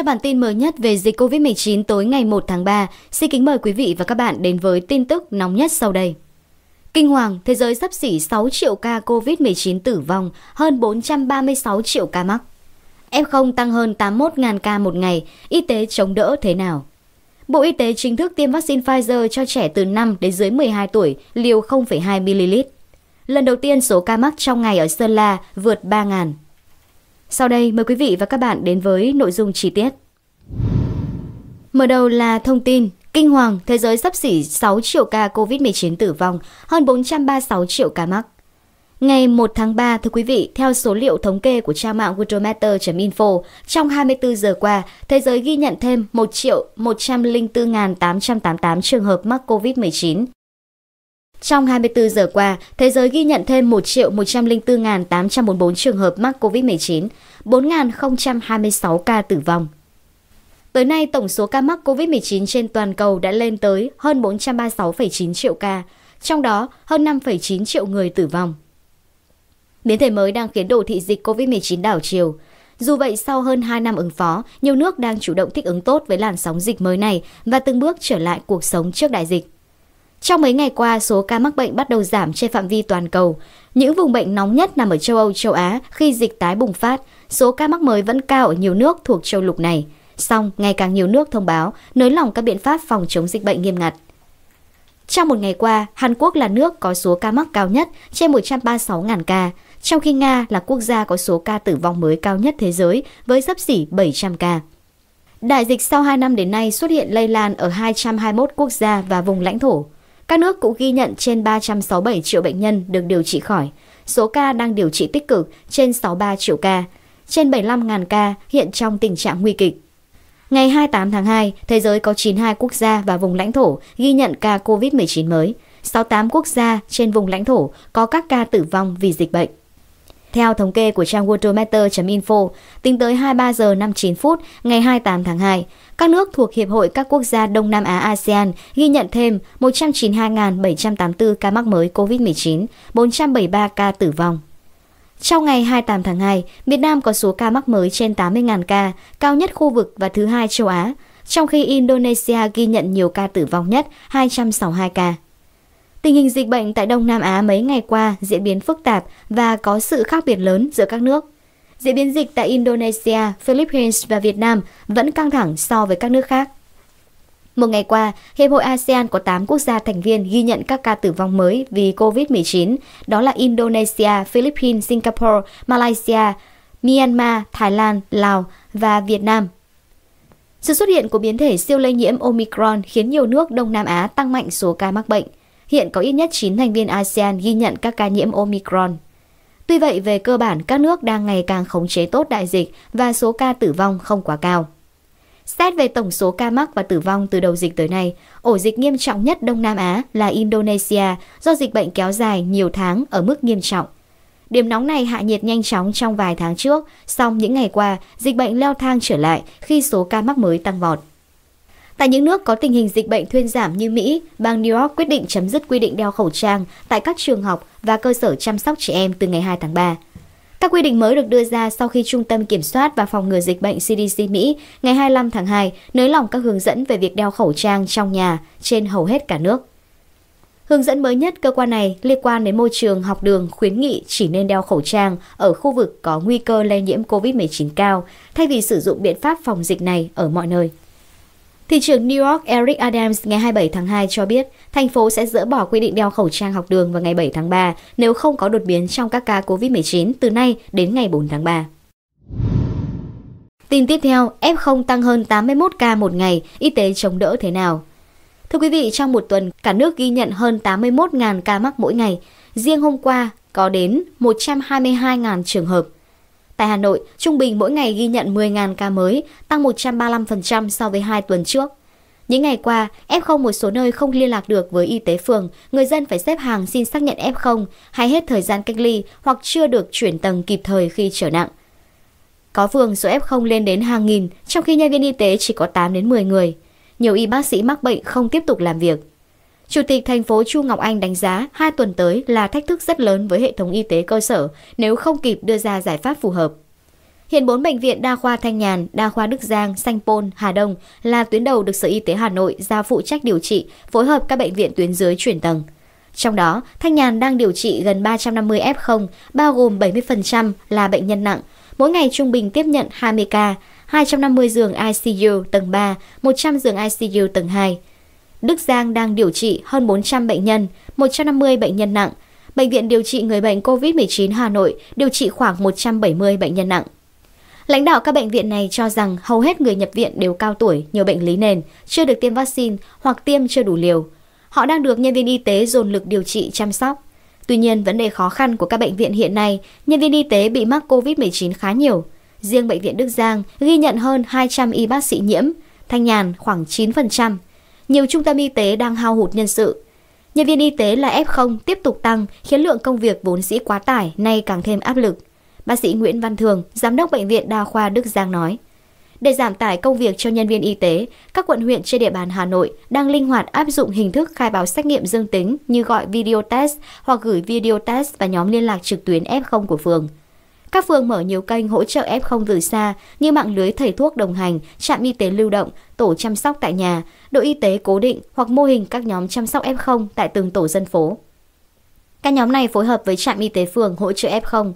Trong bản tin mới nhất về dịch COVID-19 tối ngày 1 tháng 3, xin kính mời quý vị và các bạn đến với tin tức nóng nhất sau đây. Kinh hoàng, thế giới sắp xỉ 6 triệu ca COVID-19 tử vong, hơn 436 triệu ca mắc. F0 tăng hơn 81.000 ca một ngày, y tế chống đỡ thế nào? Bộ Y tế chính thức tiêm vaccine Pfizer cho trẻ từ 5 đến dưới 12 tuổi, liều 0,2ml. Lần đầu tiên số ca mắc trong ngày ở Sơn La vượt 3.000. Sau đây mời quý vị và các bạn đến với nội dung chi tiết. Mở đầu là thông tin Kinh hoàng, thế giới sắp xỉ 6 triệu ca COVID-19 tử vong, hơn 436 triệu ca mắc. Ngày 1 tháng 3, thưa quý vị, theo số liệu thống kê của trang mạng worldometer.info, trong 24 giờ qua, thế giới ghi nhận thêm 1 triệu 104.888 trường hợp mắc COVID-19, trong 24 giờ qua, thế giới ghi nhận thêm 1 104.844 trường hợp mắc COVID-19, 4.026 ca tử vong. Tới nay, tổng số ca mắc COVID-19 trên toàn cầu đã lên tới hơn 436,9 triệu ca, trong đó hơn 5,9 triệu người tử vong. Biến thể mới đang khiến đồ thị dịch COVID-19 đảo chiều. Dù vậy, sau hơn 2 năm ứng phó, nhiều nước đang chủ động thích ứng tốt với làn sóng dịch mới này và từng bước trở lại cuộc sống trước đại dịch. Trong mấy ngày qua, số ca mắc bệnh bắt đầu giảm trên phạm vi toàn cầu. Những vùng bệnh nóng nhất nằm ở châu Âu, châu Á khi dịch tái bùng phát, số ca mắc mới vẫn cao ở nhiều nước thuộc châu lục này. Song, ngày càng nhiều nước thông báo nới lỏng các biện pháp phòng chống dịch bệnh nghiêm ngặt. Trong một ngày qua, Hàn Quốc là nước có số ca mắc cao nhất trên 136.000 ca, trong khi Nga là quốc gia có số ca tử vong mới cao nhất thế giới với sấp xỉ 700 ca. Đại dịch sau 2 năm đến nay xuất hiện lây lan ở 221 quốc gia và vùng lãnh thổ. Các nước cũng ghi nhận trên 367 triệu bệnh nhân được điều trị khỏi, số ca đang điều trị tích cực trên 63 triệu ca, trên 75.000 ca hiện trong tình trạng nguy kịch. Ngày 28 tháng 2, thế giới có 92 quốc gia và vùng lãnh thổ ghi nhận ca COVID-19 mới, 68 quốc gia trên vùng lãnh thổ có các ca tử vong vì dịch bệnh. Theo thống kê của trang worldometer.info, tính tới 23 giờ 59 phút ngày 28 tháng 2, các nước thuộc Hiệp hội các quốc gia Đông Nam Á ASEAN ghi nhận thêm 192.784 ca mắc mới COVID-19, 473 ca tử vong. Trong ngày 28 tháng 2, Việt Nam có số ca mắc mới trên 80.000 ca, cao nhất khu vực và thứ hai châu Á, trong khi Indonesia ghi nhận nhiều ca tử vong nhất 262 ca. Tình hình dịch bệnh tại Đông Nam Á mấy ngày qua diễn biến phức tạp và có sự khác biệt lớn giữa các nước. Diễn biến dịch tại Indonesia, Philippines và Việt Nam vẫn căng thẳng so với các nước khác. Một ngày qua, Hiệp hội ASEAN có 8 quốc gia thành viên ghi nhận các ca tử vong mới vì COVID-19, đó là Indonesia, Philippines, Singapore, Malaysia, Myanmar, Thái Lan, Lào và Việt Nam. Sự xuất hiện của biến thể siêu lây nhiễm Omicron khiến nhiều nước Đông Nam Á tăng mạnh số ca mắc bệnh – hiện có ít nhất 9 thành viên ASEAN ghi nhận các ca nhiễm Omicron. Tuy vậy, về cơ bản, các nước đang ngày càng khống chế tốt đại dịch và số ca tử vong không quá cao. Xét về tổng số ca mắc và tử vong từ đầu dịch tới nay, ổ dịch nghiêm trọng nhất Đông Nam Á là Indonesia do dịch bệnh kéo dài nhiều tháng ở mức nghiêm trọng. Điểm nóng này hạ nhiệt nhanh chóng trong vài tháng trước, song những ngày qua, dịch bệnh leo thang trở lại khi số ca mắc mới tăng vọt. Tại những nước có tình hình dịch bệnh thuyên giảm như Mỹ, bang New York quyết định chấm dứt quy định đeo khẩu trang tại các trường học và cơ sở chăm sóc trẻ em từ ngày 2 tháng 3. Các quy định mới được đưa ra sau khi Trung tâm Kiểm soát và Phòng ngừa Dịch bệnh CDC Mỹ ngày 25 tháng 2 nới lỏng các hướng dẫn về việc đeo khẩu trang trong nhà trên hầu hết cả nước. Hướng dẫn mới nhất cơ quan này liên quan đến môi trường học đường khuyến nghị chỉ nên đeo khẩu trang ở khu vực có nguy cơ lây nhiễm COVID-19 cao thay vì sử dụng biện pháp phòng dịch này ở mọi nơi. Thị trưởng New York Eric Adams ngày 27 tháng 2 cho biết thành phố sẽ dỡ bỏ quy định đeo khẩu trang học đường vào ngày 7 tháng 3 nếu không có đột biến trong các ca COVID-19 từ nay đến ngày 4 tháng 3. Tin tiếp theo, F0 tăng hơn 81 ca một ngày, y tế chống đỡ thế nào? Thưa quý vị, trong một tuần, cả nước ghi nhận hơn 81.000 ca mắc mỗi ngày. Riêng hôm qua, có đến 122.000 trường hợp, Tại Hà Nội, trung bình mỗi ngày ghi nhận 10.000 ca mới, tăng 135% so với 2 tuần trước. Những ngày qua, F0 một số nơi không liên lạc được với y tế phường, người dân phải xếp hàng xin xác nhận F0 hay hết thời gian cách ly hoặc chưa được chuyển tầng kịp thời khi trở nặng. Có phường số F0 lên đến hàng nghìn, trong khi nhân viên y tế chỉ có 8 đến 10 người. Nhiều y bác sĩ mắc bệnh không tiếp tục làm việc. Chủ tịch thành phố Chu Ngọc Anh đánh giá hai tuần tới là thách thức rất lớn với hệ thống y tế cơ sở nếu không kịp đưa ra giải pháp phù hợp. Hiện bốn bệnh viện đa khoa Thanh Nhàn, đa khoa Đức Giang, Sanh Pôn, Hà Đông là tuyến đầu được Sở Y tế Hà Nội giao phụ trách điều trị, phối hợp các bệnh viện tuyến dưới chuyển tầng. Trong đó, Thanh Nhàn đang điều trị gần 350 F0, bao gồm 70% là bệnh nhân nặng. Mỗi ngày trung bình tiếp nhận 20 ca, 250 giường ICU tầng 3, 100 giường ICU tầng 2. Đức Giang đang điều trị hơn 400 bệnh nhân, 150 bệnh nhân nặng. Bệnh viện điều trị người bệnh COVID-19 Hà Nội điều trị khoảng 170 bệnh nhân nặng. Lãnh đạo các bệnh viện này cho rằng hầu hết người nhập viện đều cao tuổi, nhiều bệnh lý nền, chưa được tiêm vaccine hoặc tiêm chưa đủ liều. Họ đang được nhân viên y tế dồn lực điều trị chăm sóc. Tuy nhiên, vấn đề khó khăn của các bệnh viện hiện nay, nhân viên y tế bị mắc COVID-19 khá nhiều. Riêng Bệnh viện Đức Giang ghi nhận hơn 200 y bác sĩ nhiễm, Thanh Nhàn khoảng 9%, nhiều trung tâm y tế đang hao hụt nhân sự. Nhân viên y tế là F0 tiếp tục tăng khiến lượng công việc vốn dĩ quá tải nay càng thêm áp lực. Bác sĩ Nguyễn Văn Thường, Giám đốc Bệnh viện Đa khoa Đức Giang nói. Để giảm tải công việc cho nhân viên y tế, các quận huyện trên địa bàn Hà Nội đang linh hoạt áp dụng hình thức khai báo xét nghiệm dương tính như gọi video test hoặc gửi video test và nhóm liên lạc trực tuyến F0 của phường. Các phường mở nhiều kênh hỗ trợ F0 từ xa như mạng lưới thầy thuốc đồng hành, trạm y tế lưu động, tổ chăm sóc tại nhà, đội y tế cố định hoặc mô hình các nhóm chăm sóc F0 tại từng tổ dân phố. Các nhóm này phối hợp với trạm y tế phường hỗ trợ F0.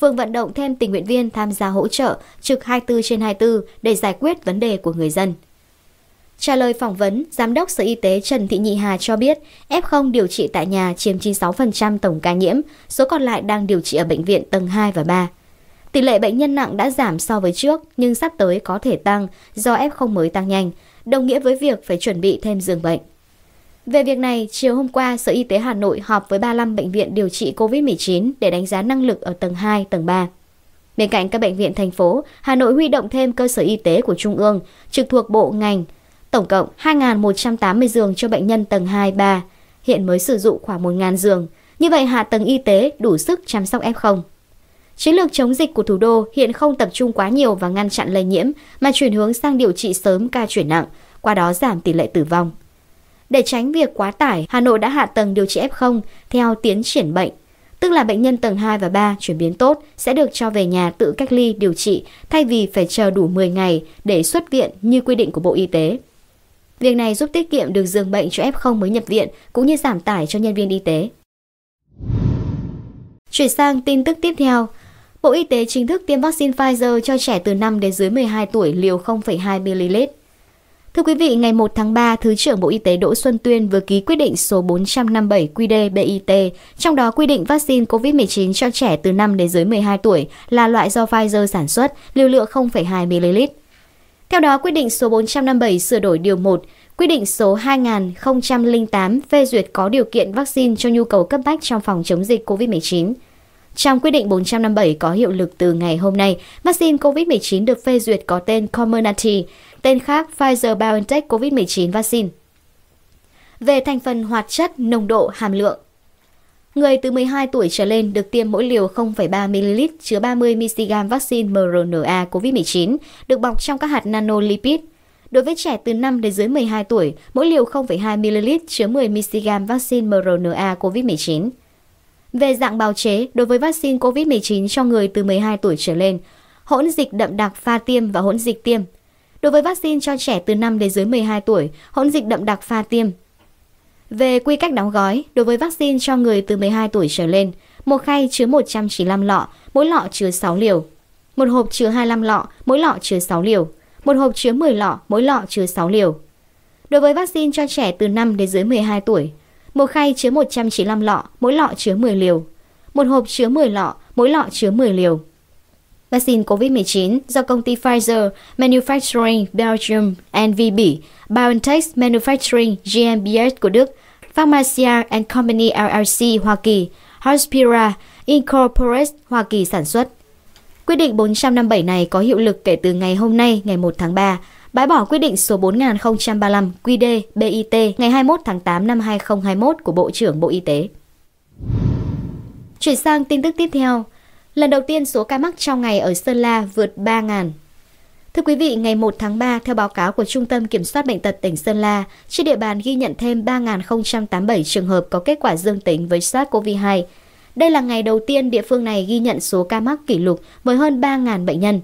Phường vận động thêm tình nguyện viên tham gia hỗ trợ trực 24 trên 24 để giải quyết vấn đề của người dân. Trả lời phỏng vấn, Giám đốc Sở Y tế Trần Thị Nhị Hà cho biết F0 điều trị tại nhà chiếm 96% tổng ca nhiễm, số còn lại đang điều trị ở bệnh viện tầng 2 và 3. Tỷ lệ bệnh nhân nặng đã giảm so với trước nhưng sắp tới có thể tăng do F0 mới tăng nhanh, đồng nghĩa với việc phải chuẩn bị thêm giường bệnh. Về việc này, chiều hôm qua, Sở Y tế Hà Nội họp với 35 bệnh viện điều trị COVID-19 để đánh giá năng lực ở tầng 2, tầng 3. Bên cạnh các bệnh viện thành phố, Hà Nội huy động thêm cơ sở y tế của Trung ương, trực thuộc bộ ngành, tổng cộng 2.180 giường cho bệnh nhân tầng 2, 3. Hiện mới sử dụng khoảng 1.000 giường. Như vậy hạ tầng y tế đủ sức chăm sóc F0. Chiến lược chống dịch của thủ đô hiện không tập trung quá nhiều vào ngăn chặn lây nhiễm mà chuyển hướng sang điều trị sớm ca chuyển nặng, qua đó giảm tỷ lệ tử vong. Để tránh việc quá tải, Hà Nội đã hạ tầng điều trị F0 theo tiến triển bệnh, tức là bệnh nhân tầng 2 và 3 chuyển biến tốt sẽ được cho về nhà tự cách ly điều trị thay vì phải chờ đủ 10 ngày để xuất viện như quy định của Bộ Y tế. Việc này giúp tiết kiệm được giường bệnh cho F0 mới nhập viện cũng như giảm tải cho nhân viên y tế. Chuyển sang tin tức tiếp theo. Bộ Y tế chính thức tiêm vaccine Pfizer cho trẻ từ 5 đến dưới 12 tuổi liều 0,2ml. Thưa quý vị, ngày 1 tháng 3, Thứ trưởng Bộ Y tế Đỗ Xuân Tuyên vừa ký quyết định số 457 QD-BIT, trong đó quy định vaccine COVID-19 cho trẻ từ 5 đến dưới 12 tuổi là loại do Pfizer sản xuất, liều lượng 0,2ml. Theo đó, quyết định số 457 sửa đổi điều 1, quyết định số 2008 phê duyệt có điều kiện vaccine cho nhu cầu cấp bách trong phòng chống dịch COVID-19. Trong quyết định 457 có hiệu lực từ ngày hôm nay, vaccine COVID-19 được phê duyệt có tên Comirnaty, tên khác Pfizer-BioNTech COVID-19 vaccine. Về thành phần hoạt chất, nồng độ, hàm lượng, Người từ 12 tuổi trở lên được tiêm mỗi liều 0,3ml chứa 30mg vaccine mRNA COVID-19 được bọc trong các hạt nanolipid. Đối với trẻ từ 5 đến dưới 12 tuổi, mỗi liều 0,2ml chứa 10mg vaccine mRNA COVID-19. Về dạng bào chế, đối với vaccine COVID-19 cho người từ 12 tuổi trở lên, hỗn dịch đậm đặc pha tiêm và hỗn dịch tiêm. Đối với vaccine cho trẻ từ 5 đến dưới 12 tuổi, hỗn dịch đậm đặc pha tiêm về quy cách đóng gói, đối với vaccine cho người từ 12 tuổi trở lên, một khay chứa 195 lọ, mỗi lọ chứa 6 liều. Một hộp chứa 25 lọ, mỗi lọ chứa 6 liều. Một hộp chứa 10 lọ, mỗi lọ chứa 6 liều. Đối với vaccine cho trẻ từ 5 đến dưới 12 tuổi, một khay chứa 195 lọ, mỗi lọ chứa 10 liều. Một hộp chứa 10 lọ, mỗi lọ chứa 10 liều vaccine COVID-19 do công ty Pfizer Manufacturing Belgium NVB, BioNTech Manufacturing GmbH của Đức, Pharmacia and Company LLC Hoa Kỳ, Hospira Incorporated Hoa Kỳ sản xuất. Quyết định 457 này có hiệu lực kể từ ngày hôm nay, ngày 1 tháng 3, bãi bỏ quyết định số 4035 QD BIT ngày 21 tháng 8 năm 2021 của Bộ trưởng Bộ Y tế. Chuyển sang tin tức tiếp theo, Lần đầu tiên số ca mắc trong ngày ở Sơn La vượt 3.000. Thưa quý vị, ngày 1 tháng 3, theo báo cáo của Trung tâm Kiểm soát Bệnh tật tỉnh Sơn La, trên địa bàn ghi nhận thêm 3.087 trường hợp có kết quả dương tính với SARS-CoV-2. Đây là ngày đầu tiên địa phương này ghi nhận số ca mắc kỷ lục với hơn 3.000 bệnh nhân.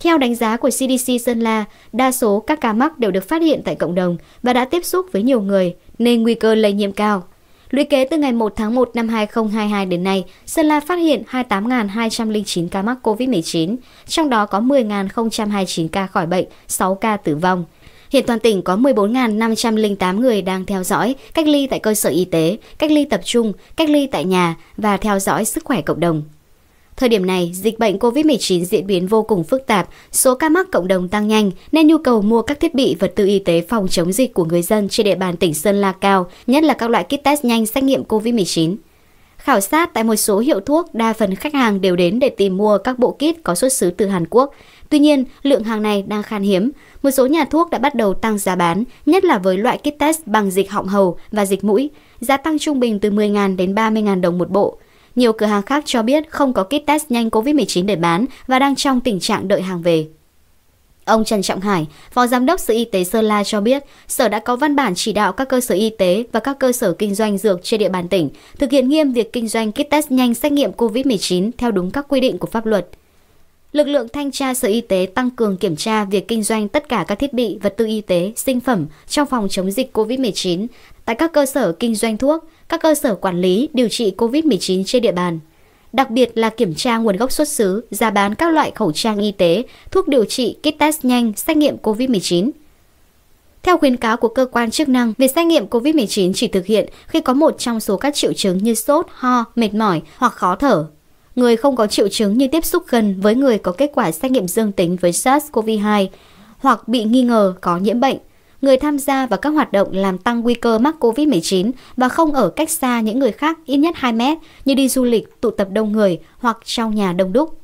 Theo đánh giá của CDC Sơn La, đa số các ca mắc đều được phát hiện tại cộng đồng và đã tiếp xúc với nhiều người, nên nguy cơ lây nhiễm cao. Lũy kế từ ngày 1 tháng 1 năm 2022 đến nay, Sơn La phát hiện 28.209 ca mắc COVID-19, trong đó có 10.029 ca khỏi bệnh, 6 ca tử vong. Hiện toàn tỉnh có 14.508 người đang theo dõi, cách ly tại cơ sở y tế, cách ly tập trung, cách ly tại nhà và theo dõi sức khỏe cộng đồng. Thời điểm này, dịch bệnh COVID-19 diễn biến vô cùng phức tạp, số ca mắc cộng đồng tăng nhanh nên nhu cầu mua các thiết bị vật tư y tế phòng chống dịch của người dân trên địa bàn tỉnh Sơn La cao, nhất là các loại kit test nhanh xét nghiệm COVID-19. Khảo sát tại một số hiệu thuốc, đa phần khách hàng đều đến để tìm mua các bộ kit có xuất xứ từ Hàn Quốc. Tuy nhiên, lượng hàng này đang khan hiếm. Một số nhà thuốc đã bắt đầu tăng giá bán, nhất là với loại kit test bằng dịch họng hầu và dịch mũi. Giá tăng trung bình từ 10.000 đến 30.000 đồng một bộ. Nhiều cửa hàng khác cho biết không có kit test nhanh COVID-19 để bán và đang trong tình trạng đợi hàng về. Ông Trần Trọng Hải, Phó Giám đốc Sở Y tế Sơn La cho biết, Sở đã có văn bản chỉ đạo các cơ sở y tế và các cơ sở kinh doanh dược trên địa bàn tỉnh thực hiện nghiêm việc kinh doanh kit test nhanh xét nghiệm COVID-19 theo đúng các quy định của pháp luật. Lực lượng thanh tra Sở Y tế tăng cường kiểm tra việc kinh doanh tất cả các thiết bị, vật tư y tế, sinh phẩm trong phòng chống dịch COVID-19 tại các cơ sở kinh doanh thuốc, các cơ sở quản lý điều trị COVID-19 trên địa bàn, đặc biệt là kiểm tra nguồn gốc xuất xứ, giá bán các loại khẩu trang y tế, thuốc điều trị, kit test nhanh, xét nghiệm COVID-19. Theo khuyến cáo của cơ quan chức năng, việc xét nghiệm COVID-19 chỉ thực hiện khi có một trong số các triệu chứng như sốt, ho, mệt mỏi hoặc khó thở. Người không có triệu chứng như tiếp xúc gần với người có kết quả xét nghiệm dương tính với SARS-CoV-2 hoặc bị nghi ngờ có nhiễm bệnh người tham gia vào các hoạt động làm tăng nguy cơ mắc COVID-19 và không ở cách xa những người khác ít nhất 2 mét như đi du lịch, tụ tập đông người hoặc trong nhà đông đúc.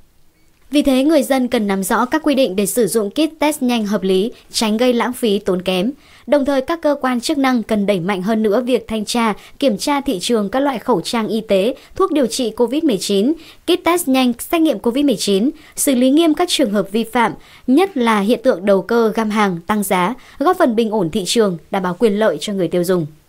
Vì thế, người dân cần nắm rõ các quy định để sử dụng kit test nhanh hợp lý, tránh gây lãng phí tốn kém. Đồng thời, các cơ quan chức năng cần đẩy mạnh hơn nữa việc thanh tra, kiểm tra thị trường các loại khẩu trang y tế, thuốc điều trị COVID-19, kit test nhanh xét nghiệm COVID-19, xử lý nghiêm các trường hợp vi phạm, nhất là hiện tượng đầu cơ găm hàng, tăng giá, góp phần bình ổn thị trường, đảm bảo quyền lợi cho người tiêu dùng.